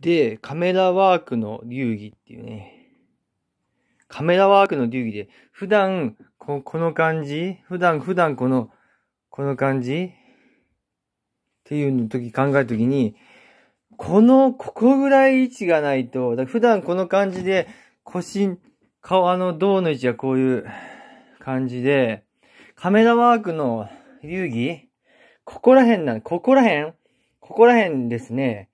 で、カメラワークの流儀っていうね。カメラワークの流儀で、普段、ここの感じ普段、普段この、この感じっていうの時考えるときに、この、ここぐらい位置がないと、普段この感じで、腰、顔、あの、胴の位置がこういう感じで、カメラワークの流儀ここら辺なん、ここら辺ここら辺ですね。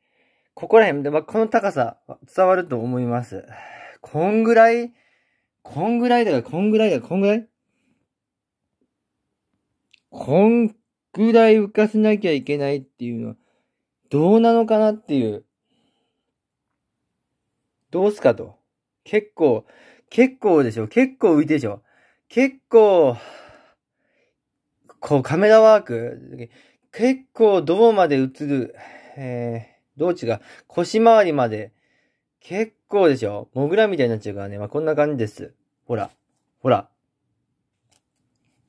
ここら辺で、まあ、この高さ、伝わると思います。こんぐらいこんぐらいだよ、こんぐらいだよ、こんぐらいこんぐらい浮かせなきゃいけないっていうのは、どうなのかなっていう。どうすかと。結構、結構でしょ結構浮いてでしょ結構、こうカメラワーク結構どうまで映る、えーう違が腰回りまで、結構でしょモグラみたいになっちゃうからね。まあ、こんな感じです。ほら。ほら。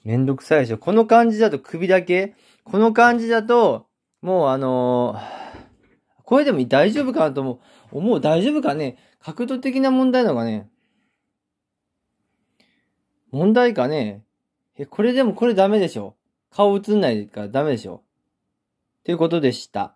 めんどくさいでしょこの感じだと首だけこの感じだと、もうあのー、これでも大丈夫かなと思う。もう大丈夫かね角度的な問題のがね問題かねえ、これでもこれダメでしょ顔映んないからダメでしょということでした。